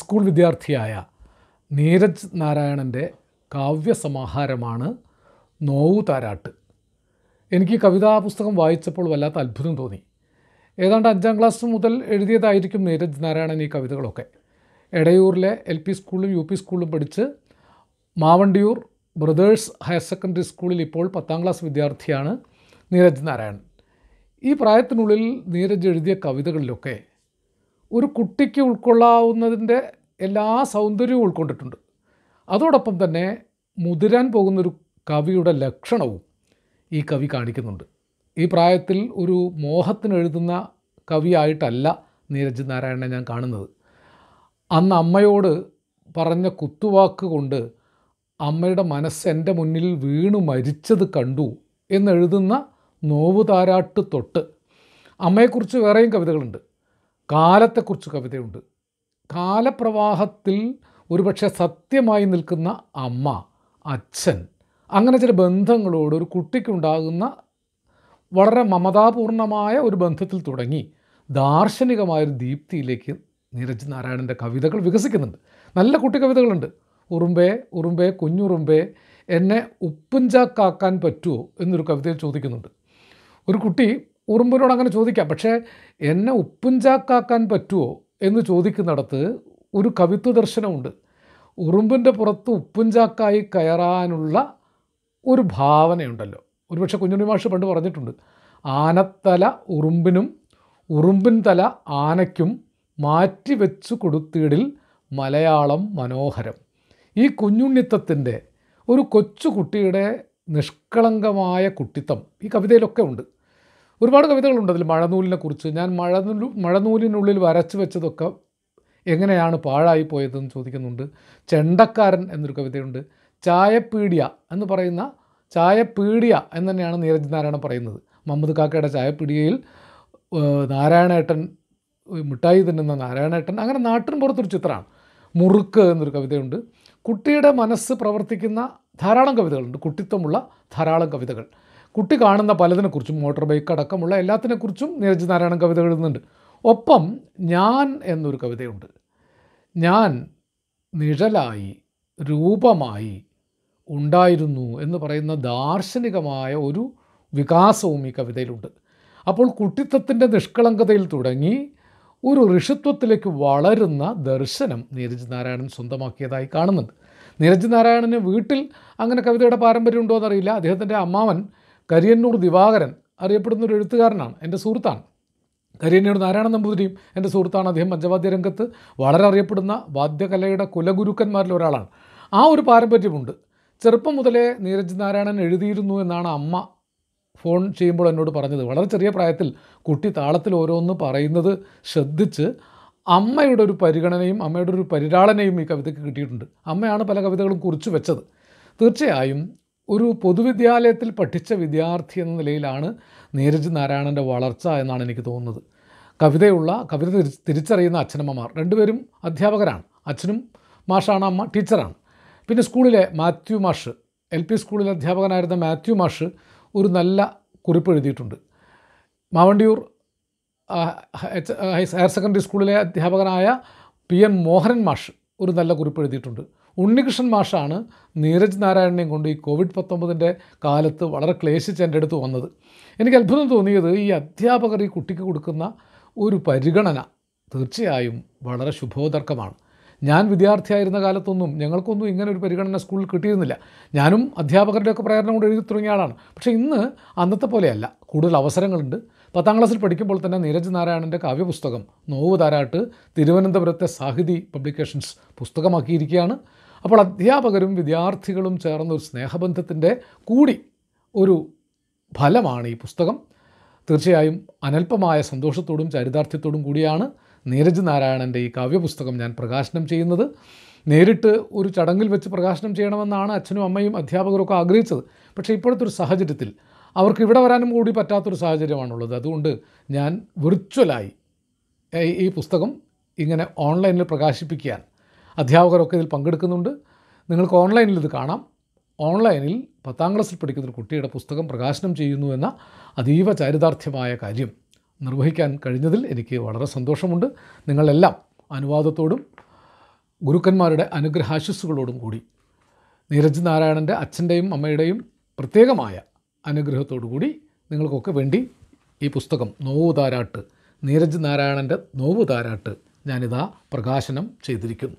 school വിദ്യാർത്ഥിയായ നീരജ് നാരായണൻ്റെ കാവ്യസമാഹാരമാണ് നോവു താരാട്ട് എനിക്ക് കവിതാ പുസ്തകം വായിച്ചപ്പോൾ വല്ലാത്ത അത്ഭുതം തോന്നി ഏതാണ്ട് അഞ്ചാം ക്ലാസ് മുതൽ എഴുതിയതായിരിക്കും നീരജ് നാരായണൻ ഈ കവിതകളൊക്കെ എടയൂരിലെ എൽ പി സ്കൂളിലും യു പി സ്കൂളിലും പഠിച്ച് മാവണ്ടിയൂർ ബ്രദേഴ്സ് ഹയർ സെക്കൻഡറി സ്കൂളിൽ ഇപ്പോൾ പത്താം ക്ലാസ് വിദ്യാർത്ഥിയാണ് നീരജ് നാരായണൻ ഈ പ്രായത്തിനുള്ളിൽ നീരജ് എഴുതിയ കവിതകളിലൊക്കെ ഒരു കുട്ടിക്ക് ഉൾക്കൊള്ളാവുന്നതിൻ്റെ എല്ലാ സൗന്ദര്യവും ഉൾക്കൊണ്ടിട്ടുണ്ട് അതോടൊപ്പം തന്നെ മുതിരാൻ പോകുന്നൊരു കവിയുടെ ലക്ഷണവും ഈ കവി കാണിക്കുന്നുണ്ട് ഈ പ്രായത്തിൽ ഒരു മോഹത്തിന് എഴുതുന്ന കവിയായിട്ടല്ല നീരജ് നാരായണനെ ഞാൻ കാണുന്നത് അന്ന് അമ്മയോട് പറഞ്ഞ കുത്തുവാക്ക് കൊണ്ട് അമ്മയുടെ മനസ്സ് എൻ്റെ മുന്നിൽ വീണു മരിച്ചത് കണ്ടു എന്നെഴുതുന്ന നോവുതാരാട്ട് തൊട്ട് അമ്മയെക്കുറിച്ച് വേറെയും കവിതകളുണ്ട് കാലത്തെക്കുറിച്ച് കവിതയുണ്ട് കാലപ്രവാഹത്തിൽ ഒരുപക്ഷെ സത്യമായി നിൽക്കുന്ന അമ്മ അച്ഛൻ അങ്ങനെ ചില ബന്ധങ്ങളോട് ഒരു കുട്ടിക്കുണ്ടാകുന്ന വളരെ മമതാപൂർണമായ ഒരു ബന്ധത്തിൽ തുടങ്ങി ദാർശനികമായൊരു ദീപ്തിയിലേക്ക് നീരജ് നാരായണൻ്റെ കവിതകൾ വികസിക്കുന്നുണ്ട് നല്ല കുട്ടി കവിതകളുണ്ട് ഉറുമ്പേ ഉറുമ്പേ കുഞ്ഞുറുമ്പേ എന്നെ ഉപ്പുഞ്ചാക്കാക്കാൻ പറ്റുമോ എന്നൊരു കവിതയിൽ ചോദിക്കുന്നുണ്ട് ഒരു കുട്ടി ഉറുമ്പിനോട് അങ്ങനെ ചോദിക്കാം പക്ഷേ എന്നെ ഉപ്പുഞ്ചാക്കാക്കാൻ പറ്റുമോ എന്ന് ചോദിക്കുന്നിടത്ത് ഒരു കവിത്വ ദർശനമുണ്ട് ഉറുമ്പിൻ്റെ പുറത്ത് ഉപ്പുഞ്ചാക്കായി കയറാനുള്ള ഒരു ഭാവനയുണ്ടല്ലോ ഒരുപക്ഷെ കുഞ്ഞുണ്ണി മാഷ് പണ്ട് പറഞ്ഞിട്ടുണ്ട് ആനത്തല ഉറുമ്പിനും ഉറുമ്പിൻ തല ആനയ്ക്കും മാറ്റി വെച്ചു കൊടുത്തിടിൽ മലയാളം മനോഹരം ഈ കുഞ്ഞുണ്ണിത്തത്തിൻ്റെ ഒരു കൊച്ചു കുട്ടിയുടെ നിഷ്കളങ്കമായ കുട്ടിത്തം ഈ കവിതയിലൊക്കെ ഉണ്ട് ഒരുപാട് കവിതകളുണ്ട് അതിൽ മഴനൂലിനെ കുറിച്ച് ഞാൻ മഴനൂൽ മഴനൂലിനുള്ളിൽ വരച്ചു വെച്ചതൊക്കെ എങ്ങനെയാണ് പാഴായി പോയതെന്ന് ചോദിക്കുന്നുണ്ട് ചെണ്ടക്കാരൻ എന്നൊരു കവിതയുണ്ട് ചായപ്പീഡിയ എന്ന് പറയുന്ന ചായപ്പീഡിയ എന്ന് തന്നെയാണ് നീരജ് നാരായണൻ പറയുന്നത് മമ്മദ് കാക്കയുടെ ചായപ്പീഡിയയിൽ നാരായണേട്ടൻ മിഠായി തിന്നുന്ന നാരായണേട്ടൻ അങ്ങനെ നാട്ടിൻ പുറത്തൊരു ചിത്രമാണ് മുറുക്ക് എന്നൊരു കവിതയുണ്ട് കുട്ടിയുടെ മനസ്സ് പ്രവർത്തിക്കുന്ന ധാരാളം കവിതകളുണ്ട് കുട്ടിത്വമുള്ള ധാരാളം കവിതകൾ കുട്ടി കാണുന്ന പലതിനെക്കുറിച്ചും മോട്ടോർ ബൈക്ക് അടക്കമുള്ള എല്ലാത്തിനെക്കുറിച്ചും നീരജ് നാരായണൻ കവിത എഴുതുന്നുണ്ട് ഒപ്പം ഞാൻ എന്നൊരു കവിതയുണ്ട് ഞാൻ നിഴലായി രൂപമായി ഉണ്ടായിരുന്നു എന്ന് പറയുന്ന ദാർശനികമായ ഒരു വികാസവും ഈ കവിതയിലുണ്ട് അപ്പോൾ കുട്ടിത്വത്തിൻ്റെ നിഷ്കളങ്കതയിൽ തുടങ്ങി ഒരു ഋഷിത്വത്തിലേക്ക് വളരുന്ന ദർശനം നീരജ് നാരായണൻ സ്വന്തമാക്കിയതായി കാണുന്നുണ്ട് നീരജ് നാരായണന് വീട്ടിൽ അങ്ങനെ കവിതയുടെ പാരമ്പര്യം ഉണ്ടോ എന്നറിയില്ല അദ്ദേഹത്തിൻ്റെ അമ്മാവൻ കരിയന്നൂർ ദിവാകരൻ അറിയപ്പെടുന്ന ഒരു എഴുത്തുകാരനാണ് എൻ്റെ സുഹൃത്താണ് കരിയന്നൂർ നാരായണ നമ്പൂതിരിയും എൻ്റെ സുഹൃത്താണ് അദ്ദേഹം പഞ്ചവാദ്യ രംഗത്ത് വളരെ അറിയപ്പെടുന്ന വാദ്യകലയുടെ കുലഗുരുക്കന്മാരിൽ ഒരാളാണ് ആ ഒരു പാരമ്പര്യമുണ്ട് ചെറുപ്പം മുതലേ നീരജ് നാരായണൻ എഴുതിയിരുന്നു എന്നാണ് അമ്മ ഫോൺ ചെയ്യുമ്പോൾ എന്നോട് പറഞ്ഞത് വളരെ ചെറിയ പ്രായത്തിൽ കുട്ടി താളത്തിൽ ഓരോന്ന് പറയുന്നത് ശ്രദ്ധിച്ച് അമ്മയുടെ ഒരു പരിഗണനയും അമ്മയുടെ ഒരു പരിരാളനയും ഈ കവിതയ്ക്ക് കിട്ടിയിട്ടുണ്ട് അമ്മയാണ് പല കവിതകളും കുറിച്ചു വെച്ചത് തീർച്ചയായും ഒരു പൊതുവിദ്യാലയത്തിൽ പഠിച്ച വിദ്യാർത്ഥി എന്ന നിലയിലാണ് നീരജ് നാരായണൻ്റെ വളർച്ച എന്നാണ് എനിക്ക് തോന്നുന്നത് കവിതയുള്ള കവിത തിരിച്ചറിയുന്ന അച്ഛനമ്മമാർ രണ്ടുപേരും അധ്യാപകരാണ് അച്ഛനും മാഷാണ് അമ്മ ടീച്ചറാണ് പിന്നെ സ്കൂളിലെ മാത്യു മാഷ് എൽ പി സ്കൂളിലെ അധ്യാപകനായിരുന്ന മാത്യു മാഷ് ഒരു നല്ല കുറിപ്പ് എഴുതിയിട്ടുണ്ട് മാവണ്ടിയൂർ ഹയർ സെക്കൻഡറി സ്കൂളിലെ അധ്യാപകനായ പി എൻ മോഹനൻ മാഷ് ഒരു നല്ല കുറിപ്പ് എഴുതിയിട്ടുണ്ട് ഉണ്ണികൃഷ്ണൻ മാഷാണ് നീരജ് നാരായണനെയും കൊണ്ട് ഈ കോവിഡ് പത്തൊമ്പതിൻ്റെ കാലത്ത് വളരെ ക്ലേശിച്ച് എൻ്റെ അടുത്ത് വന്നത് എനിക്ക് അത്ഭുതം തോന്നിയത് ഈ അധ്യാപകർ ഈ കുട്ടിക്ക് കൊടുക്കുന്ന ഒരു പരിഗണന തീർച്ചയായും വളരെ ശുഭോദർക്കമാണ് ഞാൻ വിദ്യാർത്ഥിയായിരുന്ന കാലത്തൊന്നും ഞങ്ങൾക്കൊന്നും ഇങ്ങനെ ഒരു പരിഗണന സ്കൂളിൽ കിട്ടിയിരുന്നില്ല ഞാനും അധ്യാപകരുടെയൊക്കെ പ്രേരണ കൊണ്ട് എഴുതി തുടങ്ങിയ ആളാണ് പക്ഷേ ഇന്ന് അന്നത്തെ പോലെയല്ല കൂടുതൽ അവസരങ്ങളുണ്ട് പത്താം ക്ലാസ്സിൽ പഠിക്കുമ്പോൾ തന്നെ നീരജ് നാരായണൻ്റെ കാവ്യപുസ്തകം നോവ് താരാട്ട് തിരുവനന്തപുരത്തെ സാഹിതി പബ്ലിക്കേഷൻസ് പുസ്തകമാക്കിയിരിക്കുകയാണ് അപ്പോൾ അധ്യാപകരും വിദ്യാർത്ഥികളും ചേർന്ന ഒരു സ്നേഹബന്ധത്തിൻ്റെ കൂടി ഒരു ഫലമാണ് ഈ പുസ്തകം തീർച്ചയായും അനൽപമായ സന്തോഷത്തോടും ചരിതാർത്ഥ്യത്തോടും കൂടിയാണ് നീരജ് നാരായണൻ്റെ ഈ കാവ്യപുസ്തകം ഞാൻ പ്രകാശനം ചെയ്യുന്നത് നേരിട്ട് ഒരു ചടങ്ങിൽ വെച്ച് പ്രകാശനം ചെയ്യണമെന്നാണ് അച്ഛനും അമ്മയും അധ്യാപകരൊക്കെ ആഗ്രഹിച്ചത് പക്ഷേ ഇപ്പോഴത്തെ ഒരു സാഹചര്യത്തിൽ അവർക്ക് ഇവിടെ വരാനും കൂടി പറ്റാത്തൊരു സാഹചര്യമാണുള്ളത് അതുകൊണ്ട് ഞാൻ വിർച്വലായി ഈ പുസ്തകം ഇങ്ങനെ ഓൺലൈനിൽ പ്രകാശിപ്പിക്കാൻ അധ്യാപകരൊക്കെ ഇതിൽ പങ്കെടുക്കുന്നുണ്ട് നിങ്ങൾക്ക് ഓൺലൈനിൽ ഇത് കാണാം ഓൺലൈനിൽ പത്താം ക്ലാസ്സിൽ പഠിക്കുന്ന ഒരു കുട്ടിയുടെ പുസ്തകം പ്രകാശനം ചെയ്യുന്നു എന്ന അതീവ ചാരിതാർത്ഥ്യമായ കാര്യം നിർവഹിക്കാൻ കഴിഞ്ഞതിൽ എനിക്ക് വളരെ സന്തോഷമുണ്ട് നിങ്ങളെല്ലാം അനുവാദത്തോടും ഗുരുക്കന്മാരുടെ അനുഗ്രഹാശിസ്സുകളോടും കൂടി നീരജ് നാരായണൻ്റെ അച്ഛൻ്റെയും അമ്മയുടെയും പ്രത്യേകമായ അനുഗ്രഹത്തോടു കൂടി നിങ്ങൾക്കൊക്കെ വേണ്ടി ഈ പുസ്തകം നോവു താരാട്ട് നീരജ് നാരായണൻ്റെ നോവു താരാട്ട് ഞാനിതാ പ്രകാശനം ചെയ്തിരിക്കുന്നു